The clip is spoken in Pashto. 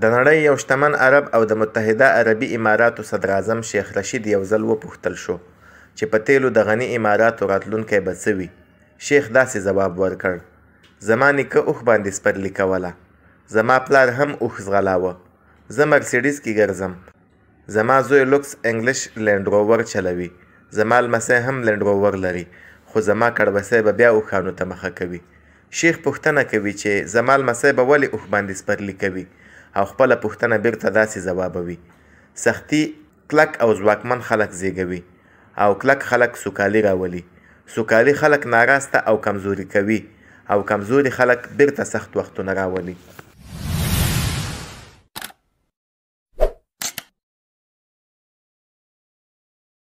د نړۍ یو شتمن عرب او د متحده عربي اماراتو صدراعظم شیخ رشید یو ځل وپوښتل شو چې په تیلو د غني اماراتو راتلونکی به څه وي شیخ داسې ځواب ورکړ زما نیکه اوښ باندې سپرلي کوله زما پلار هم اوښ ځغلاوه زه مرسیډیز کې ګرځم زما زوی لوکس انګلیش لینډروور چلوي زما لمسی هم لینډروور لري خو زما کړبسی به بیا اوښانو ته مخه کوي شیخ پوښتنه کوي چې زما لمسی به ولې اوښ باندې سپرلي کوي او خپله پوښتنه بیرته داسې ځوابوي سختي کلک او ځواکمن خلک زیږوي او کلک خلک سوکالي راولي سوکالي خلک ناراسته او کمزوري کوي او کمزوري خلک بیرته سخت وختونه راولي